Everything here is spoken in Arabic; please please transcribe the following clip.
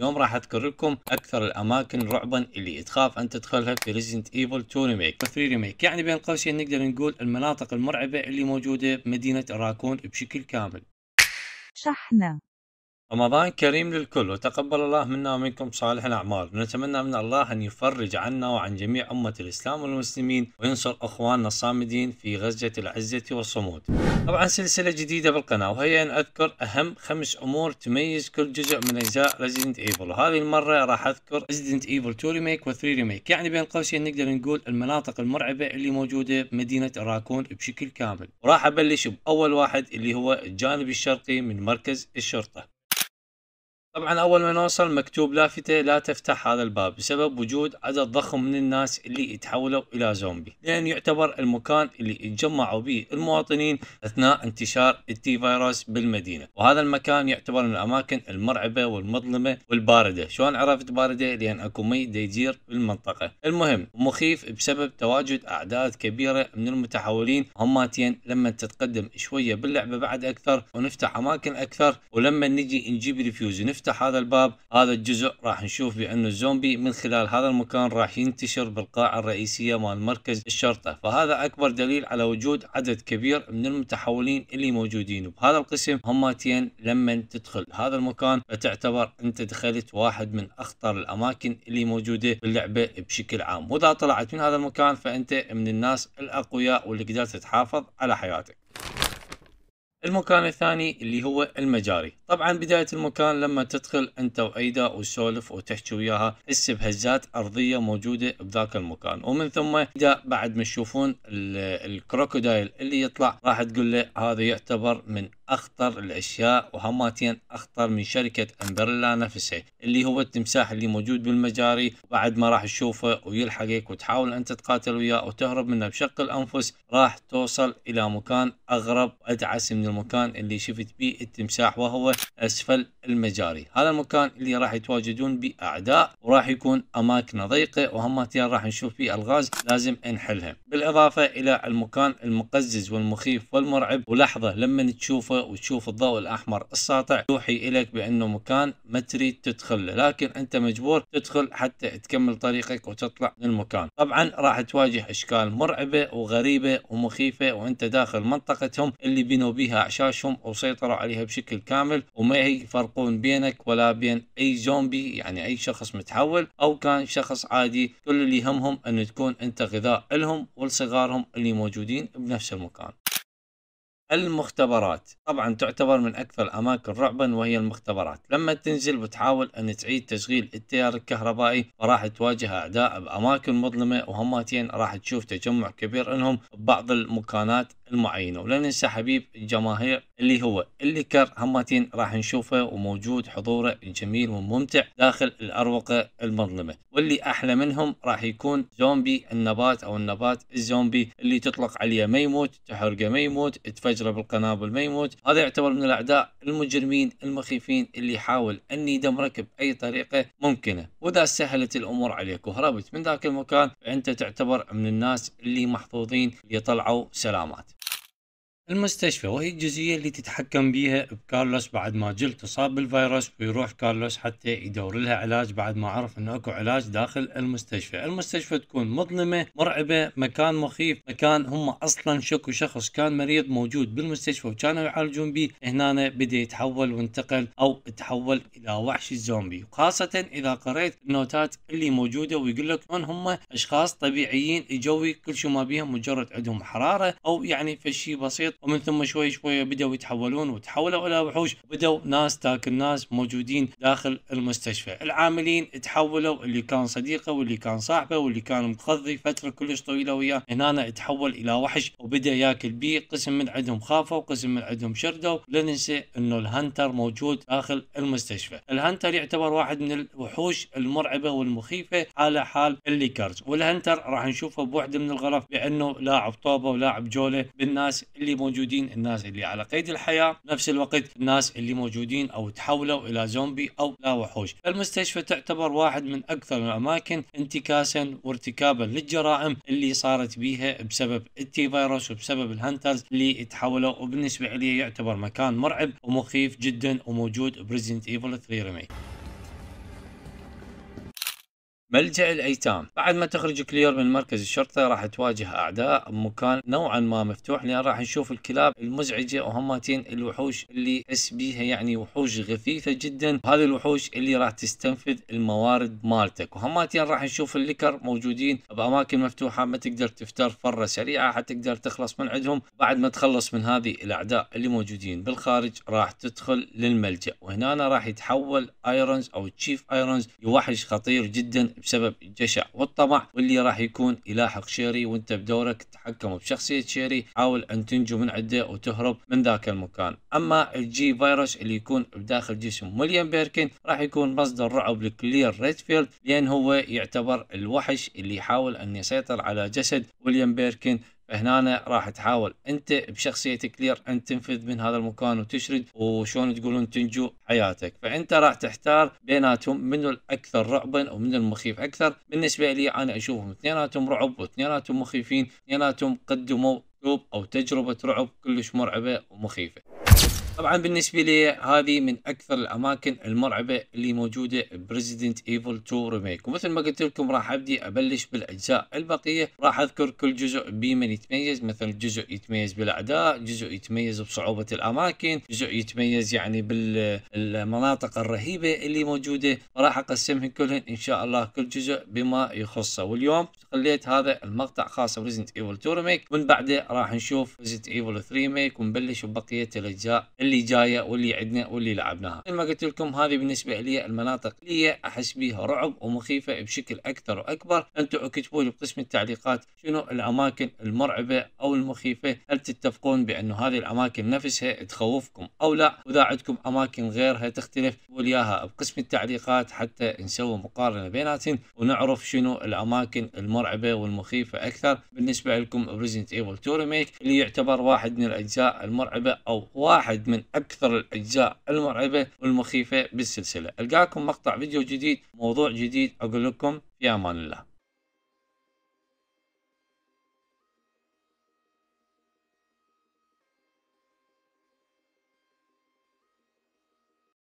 اليوم راح اذكر لكم اكثر الاماكن رعبا اللي تخاف ان تدخلها في ريزنت ايفل 2 ريميك 3 ريميك يعني بين قوسين نقدر نقول المناطق المرعبه اللي موجوده بمدينه راكون بشكل كامل شحنه رمضان كريم للكل وتقبل الله منا ومنكم صالح الأعمال نتمنى من الله أن يفرج عنا وعن جميع أمة الإسلام والمسلمين وينصر أخواننا الصامدين في غزة العزة والصمود طبعا سلسلة جديدة بالقناة وهي أن أذكر أهم خمس أمور تميز كل جزء من أجزاء ريزدنت إيفل وهذه المرة راح أذكر ريزدنت إيفل 2 ريميك و 3 ريميك يعني بين قوسين نقدر نقول المناطق المرعبة اللي موجودة بمدينة راكون بشكل كامل وراح أبلش بأول واحد اللي هو الجانب الشرقي من مركز الشرطة طبعا أول ما نوصل مكتوب لافتة لا تفتح هذا الباب بسبب وجود عدد ضخم من الناس اللي يتحولوا إلى زومبي لأن يعتبر المكان اللي يتجمعوا به المواطنين أثناء انتشار التي فيروس بالمدينة وهذا المكان يعتبر من الأماكن المرعبة والمظلمة والباردة شلون عرفت باردة لأن أكو مي يجير بالمنطقة المهم مخيف بسبب تواجد أعداد كبيرة من المتحولين هماتين لما تتقدم شوية باللعبة بعد أكثر ونفتح أماكن أكثر ولما نجي نجيب ريفيوز نفتح نفتح هذا الباب هذا الجزء راح نشوف بأنه الزومبي من خلال هذا المكان راح ينتشر بالقاعة الرئيسية مال مركز الشرطة فهذا أكبر دليل على وجود عدد كبير من المتحولين اللي موجودين بهذا القسم هماتين لما تدخل هذا المكان فتعتبر أنت دخلت واحد من أخطر الأماكن اللي موجودة باللعبة بشكل عام وإذا طلعت من هذا المكان فأنت من الناس الأقوياء واللي قدرت تحافظ على حياتك المكان الثاني اللي هو المجاري طبعا بداية المكان لما تدخل انت وايدا وتسولف وتحكي وياها تحس بهزات ارضية موجودة بذاك المكان ومن ثم ايدا بعد ما تشوفون الكروكودايل اللي يطلع راح تقول له هذا يعتبر من اخطر الاشياء وهماتين اخطر من شركة امبريلا نفسها اللي هو التمساح اللي موجود بالمجاري بعد ما راح تشوفه ويلحقك وتحاول انت تقاتل وياه وتهرب منه بشق الانفس راح توصل الى مكان اغرب وادعس من المكان اللي شفت بيه التمساح وهو أسفل المجاري هذا المكان اللي راح يتواجدون بأعداء وراح يكون أماكن ضيقة وهم راح نشوف فيه الغاز لازم نحلها بالإضافة إلى المكان المقزز والمخيف والمرعب ولحظة لما تشوفه وتشوف الضوء الأحمر الساطع يوحي إليك بأنه مكان ما تريد تدخله لكن أنت مجبور تدخل حتى تكمل طريقك وتطلع من المكان طبعا راح تواجه أشكال مرعبة وغريبة ومخيفة وأنت داخل منطقتهم اللي بنوا بها أعشاشهم وسيطروا عليها بشكل كامل وما يفرقون بينك ولا بين اي زومبي يعني اي شخص متحول او كان شخص عادي كل اللي يهمهم ان تكون انت غذاء لهم ولصغارهم اللي موجودين بنفس المكان المختبرات طبعا تعتبر من اكثر الاماكن رعبا وهي المختبرات لما تنزل وتحاول ان تعيد تشغيل التيار الكهربائي راح تواجه اعداء باماكن مظلمه وهماتين راح تشوف تجمع كبير انهم ببعض المكانات المعينه ولا ننسى حبيب الجماهير اللي هو الليكر هماتين راح نشوفه وموجود حضوره جميل وممتع داخل الأروقة المظلمة واللي أحلى منهم راح يكون زومبي النبات أو النبات الزومبي اللي تطلق عليه ما يموت تحرقه ما يموت تفجره بالقنابل ما يموت هذا يعتبر من الأعداء المجرمين المخيفين اللي يحاول أن يدمرك بأي طريقة ممكنة وإذا سهلت الأمور عليك وهربت من ذاك المكان فأنت تعتبر من الناس اللي محظوظين اللي طلعوا سلامات المستشفى وهي الجزئية اللي تتحكم بيها بكارلوس بعد ما جل تصاب بالفيروس ويروح كارلوس حتى يدور لها علاج بعد ما عرف انه اكو علاج داخل المستشفى، المستشفى تكون مظلمة مرعبة مكان مخيف مكان هم اصلا شكو شخص كان مريض موجود بالمستشفى وكانوا يعالجون به هنا بدا يتحول وانتقل او تحول الى وحش الزومبي وخاصة اذا قرأت النوتات اللي موجودة ويقول لك ان هم اشخاص طبيعيين يجوي كل شو ما بيهم مجرد عندهم حرارة او يعني فشي بسيط الوقت ومن ثم شوي شوي بدأوا يتحولون وتحولوا إلى وحوش بدأوا ناس تاكل ناس موجودين داخل المستشفى العاملين تحولوا اللي كان صديقه واللي كان صاحبه واللي كان مخضي فترة كلش طويلة وياه هنا تحول إلى وحش وبدأ ياكل بيه قسم من عندهم خافوا وقسم من عندهم شردوا لا ننسى أنه الهنتر موجود داخل المستشفى الهنتر يعتبر واحد من الوحوش المرعبة والمخيفة على حال اللي كارز والهنتر راح نشوفه بوحدة من الغرف بأنه لاعب طوبة ولاعب جولة بالناس اللي موجودين الناس اللي على قيد الحياة نفس الوقت الناس اللي موجودين أو تحولوا إلى زومبي أو لا وحوش فالمستشفى تعتبر واحد من أكثر الأماكن انتكاسا وارتكابا للجرائم اللي صارت بيها بسبب التي فيروس وبسبب الهانترز اللي تحولوا وبالنسبة لي يعتبر مكان مرعب ومخيف جدا وموجود بريزنت ايفل 3 ريميك ملجأ الأيتام بعد ما تخرج كلير من مركز الشرطة راح تواجه أعداء بمكان نوعا ما مفتوح لأن راح نشوف الكلاب المزعجة وهماتين الوحوش اللي تحس بيها يعني وحوش غثيثة جدا هذه الوحوش اللي راح تستنفذ الموارد مالتك وهماتين راح نشوف الليكر موجودين بأماكن مفتوحة ما تقدر تفتر فرة سريعة حتقدر تخلص من عندهم بعد ما تخلص من هذه الأعداء اللي موجودين بالخارج راح تدخل للملجأ وهنا راح يتحول ايرونز او تشيف ايرونز لوحش خطير جدا بسبب الجشع والطمع واللي راح يكون يلاحق شيري وانت بدورك تتحكم بشخصية شيري حاول ان تنجو من عده وتهرب من ذاك المكان اما الجي فيروس اللي يكون بداخل جسم مليان بيركن راح يكون مصدر رعب لكلير ريدفيلد لان هو يعتبر الوحش اللي يحاول ان يسيطر على جسد ويليام بيركن هنا راح تحاول انت بشخصيتك كلير ان تنفذ من هذا المكان وتشرد وشون تقولون تنجو حياتك فانت راح تحتار بيناتهم منو الاكثر رعبا او منو المخيف اكثر بالنسبه لي انا اشوفهم اثنيناتهم رعب واثنيناتهم مخيفين اثنيناتهم قدموا اسلوب او تجربه رعب كلش مرعبه ومخيفه طبعا بالنسبه لي هذه من اكثر الاماكن المرعبه اللي موجوده بريزيدنت ايفل 2 ريميك ومثل ما قلت لكم راح ابدي ابلش بالاجزاء البقيه راح اذكر كل جزء بمن يتميز مثل جزء يتميز بالاعداء جزء يتميز بصعوبه الاماكن جزء يتميز يعني بالمناطق الرهيبه اللي موجوده راح اقسمهم كلهم ان شاء الله كل جزء بما يخصه واليوم خليت هذا المقطع خاص بريزيدنت ايفل 2 ريميك ومن بعده راح نشوف ريزيدنت ايفل 3 ريميك ونبلش ببقيه الاجزاء اللي جايه واللي عندنا واللي لعبناها مثل ما قلت لكم هذه بالنسبه لي المناطق اللي احس بيها رعب ومخيفه بشكل اكثر واكبر انتم اكتبوا لي بقسم التعليقات شنو الاماكن المرعبه او المخيفه هل تتفقون بانه هذه الاماكن نفسها تخوفكم او لا واذا عندكم اماكن غيرها تختلف قولوا بقسم التعليقات حتى نسوي مقارنه بيناتهم ونعرف شنو الاماكن المرعبه والمخيفه اكثر بالنسبه لكم بريزنت ايفل 2 ريميك اللي يعتبر واحد من الاجزاء المرعبه او واحد من من أكثر الأجزاء المرعبة والمخيفة بالسلسلة ألقاكم مقطع فيديو جديد موضوع جديد أقول لكم في أمان الله